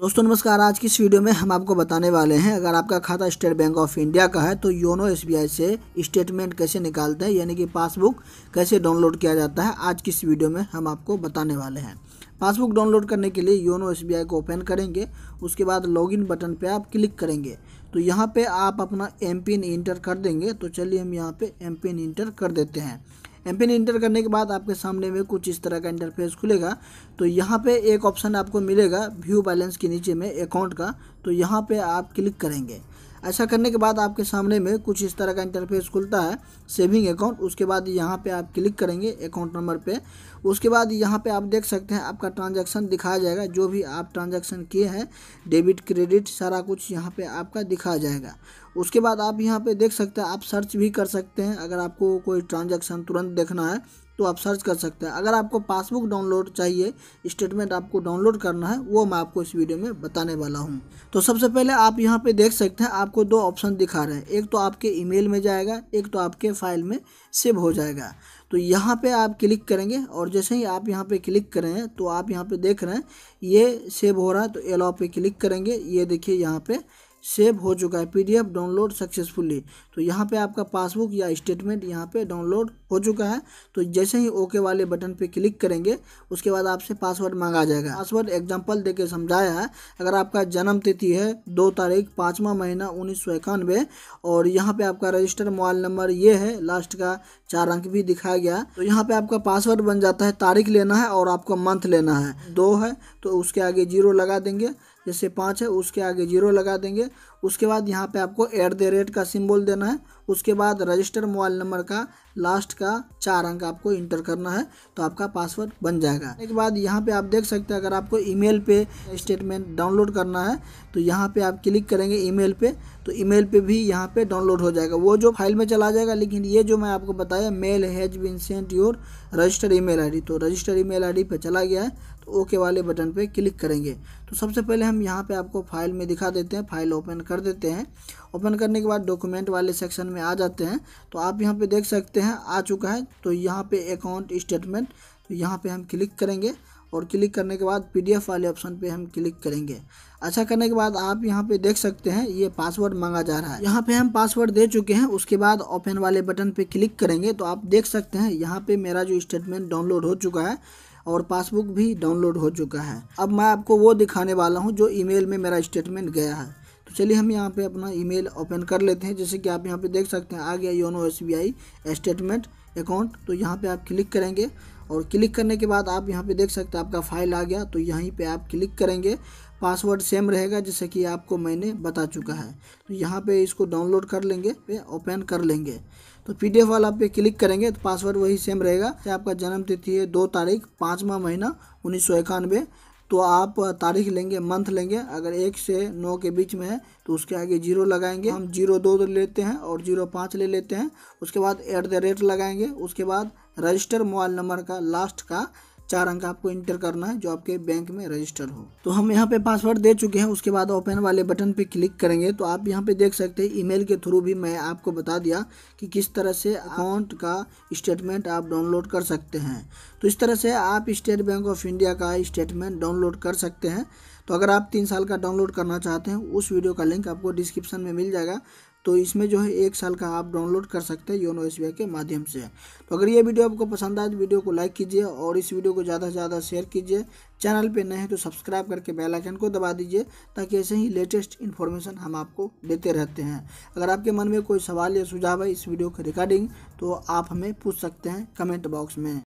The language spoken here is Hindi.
दोस्तों नमस्कार आज की इस वीडियो में हम आपको बताने वाले हैं अगर आपका खाता स्टेट बैंक ऑफ इंडिया का है तो योनो एसबीआई से स्टेटमेंट कैसे निकालते हैं यानी कि पासबुक कैसे डाउनलोड किया जाता है आज की इस वीडियो में हम आपको बताने वाले हैं पासबुक डाउनलोड करने के लिए योनो एस को ओपन करेंगे उसके बाद लॉगिन बटन पर आप क्लिक करेंगे तो यहाँ पर आप अपना एम पिन इंटर कर देंगे तो चलिए हम यहाँ पर एम पिन इंटर कर देते हैं एम पिन इंटर करने के बाद आपके सामने में कुछ इस तरह का इंटरफेस खुलेगा तो यहाँ पे एक ऑप्शन आपको मिलेगा व्यू बैलेंस के नीचे में अकाउंट का तो यहाँ पे आप क्लिक करेंगे ऐसा करने के बाद आपके सामने में कुछ इस तरह का इंटरफेस खुलता है सेविंग अकाउंट उसके बाद यहाँ पे आप क्लिक करेंगे अकाउंट नंबर पे उसके बाद यहाँ पे आप देख सकते हैं आपका ट्रांजैक्शन दिखाया जाएगा जो भी आप ट्रांजैक्शन किए हैं डेबिट क्रेडिट सारा कुछ यहाँ पे आपका दिखाया जाएगा उसके बाद आप यहाँ पर देख सकते हैं आप सर्च भी कर सकते हैं अगर आपको कोई ट्रांजेक्शन तुरंत देखना है तो आप सर्च कर सकते हैं अगर आपको पासबुक डाउनलोड चाहिए स्टेटमेंट आपको डाउनलोड करना है वो मैं आपको इस वीडियो में बताने वाला हूँ तो सबसे पहले आप यहाँ पे देख सकते हैं आपको दो ऑप्शन दिखा रहे हैं एक तो आपके ईमेल में जाएगा एक तो आपके फाइल में सेव हो जाएगा तो यहाँ पे आप क्लिक करेंगे और जैसे ही आप यहाँ पे क्लिक करें तो आप यहाँ पे देख रहे हैं ये सेव हो रहा है तो एलाओ पे क्लिक करेंगे ये देखिए यहाँ पे सेव हो चुका है पीडीएफ डाउनलोड सक्सेसफुली तो यहाँ पे आपका पासबुक या स्टेटमेंट यहाँ पे डाउनलोड हो चुका है तो जैसे ही ओके वाले बटन पे क्लिक करेंगे उसके बाद आपसे पासवर्ड मांगा जाएगा पासवर्ड एग्जांपल देके समझाया है अगर आपका जन्म तिथि है दो तारीख पाँचवा महीना उन्नीस सौ इक्यानवे और यहाँ पे आपका रजिस्टर मोबाइल नंबर ये है लास्ट का चार अंक भी दिखाया गया तो यहाँ पे आपका पासवर्ड बन जाता है तारीख लेना है और आपको मंथ लेना है दो है तो उसके आगे जीरो लगा देंगे जैसे पाँच है उसके आगे जीरो लगा देंगे उसके बाद यहाँ पे आपको एट द रेट का सिंबल देना है उसके बाद रजिस्टर मोबाइल नंबर का लास्ट का चार अंक आपको इंटर करना है तो आपका पासवर्ड बन जाएगा एक बाद यहाँ पे आप देख सकते हैं अगर आपको ईमेल पे स्टेटमेंट डाउनलोड करना है तो यहाँ पे आप क्लिक करेंगे ईमेल पे तो ईमेल पे भी यहाँ पे डाउनलोड हो जाएगा वो जो फाइल में चला जाएगा लेकिन ये जो मैं आपको बताया mail has been sent your register email तो रजिस्टर ई मेल आई चला गया है तो ओके वाले बटन पर क्लिक करेंगे तो सबसे पहले हम यहाँ पर आपको फाइल में दिखा देते हैं फाइल ओपन कर कर देते हैं ओपन करने के बाद डॉक्यूमेंट वाले सेक्शन में आ जाते हैं तो आप यहाँ पे देख सकते हैं आ चुका है तो यहाँ पे अकाउंट स्टेटमेंट तो यहाँ पे हम क्लिक करेंगे और क्लिक करने के बाद पीडीएफ वाले ऑप्शन पे हम क्लिक करेंगे अच्छा करने के बाद आप यहाँ पे देख सकते हैं ये पासवर्ड मांगा जा रहा है यहाँ पे हम पासवर्ड दे चुके हैं उसके बाद ओपन वाले बटन पे क्लिक करेंगे तो आप देख सकते हैं यहाँ पे मेरा जो स्टेटमेंट डाउनलोड हो चुका है और पासबुक भी डाउनलोड हो चुका है अब मैं आपको वो दिखाने वाला हूँ जो ई में, में मेरा स्टेटमेंट गया है चलिए हम यहाँ पे अपना ईमेल ओपन कर लेते हैं जैसे कि आप यहाँ पे देख सकते हैं आ गया योनो एस स्टेटमेंट अकाउंट तो यहाँ पे आप क्लिक करेंगे और क्लिक करने के बाद आप यहाँ पे देख सकते हैं आपका फाइल आ गया तो यहीं पे आप क्लिक करेंगे पासवर्ड सेम रहेगा जैसे कि आपको मैंने बता चुका है तो यहाँ पे इसको डाउनलोड कर लेंगे पे ओपन कर लेंगे तो पी डी एफ वाला पे क्लिक करेंगे तो पासवर्ड वही सेम रहेगा आपका जन्म तिथि है दो तारीख पाँचवा महीना उन्नीस सौ इक्यानवे तो आप तारीख लेंगे मंथ लेंगे अगर एक से नौ के बीच में है तो उसके आगे जीरो लगाएंगे हम जीरो दो तो लेते हैं और जीरो पाँच ले लेते हैं उसके बाद एट द रेट लगाएंगे उसके बाद रजिस्टर मोबाइल नंबर का लास्ट का चार अंक आपको इंटर करना है जो आपके बैंक में रजिस्टर हो तो हम यहाँ पे पासवर्ड दे चुके हैं उसके बाद ओपन वाले बटन पे क्लिक करेंगे तो आप यहाँ पे देख सकते हैं ईमेल के थ्रू भी मैं आपको बता दिया कि किस तरह से अकाउंट का स्टेटमेंट आप डाउनलोड कर सकते हैं तो इस तरह से आप स्टेट बैंक ऑफ इंडिया का स्टेटमेंट डाउनलोड कर सकते हैं तो अगर आप तीन साल का डाउनलोड करना चाहते हैं उस वीडियो का लिंक आपको डिस्क्रिप्शन में मिल जाएगा तो इसमें जो है एक साल का आप डाउनलोड कर सकते हैं योनो एस के माध्यम से तो अगर ये वीडियो आपको पसंद आए तो वीडियो को लाइक कीजिए और इस वीडियो को ज़्यादा से ज़्यादा शेयर कीजिए चैनल पे नए हैं तो सब्सक्राइब करके बेल आइकन को दबा दीजिए ताकि ऐसे ही लेटेस्ट इन्फॉर्मेशन हम आपको देते रहते हैं अगर आपके मन में कोई सवाल या सुझाव है इस वीडियो के रिगार्डिंग तो आप हमें पूछ सकते हैं कमेंट बॉक्स में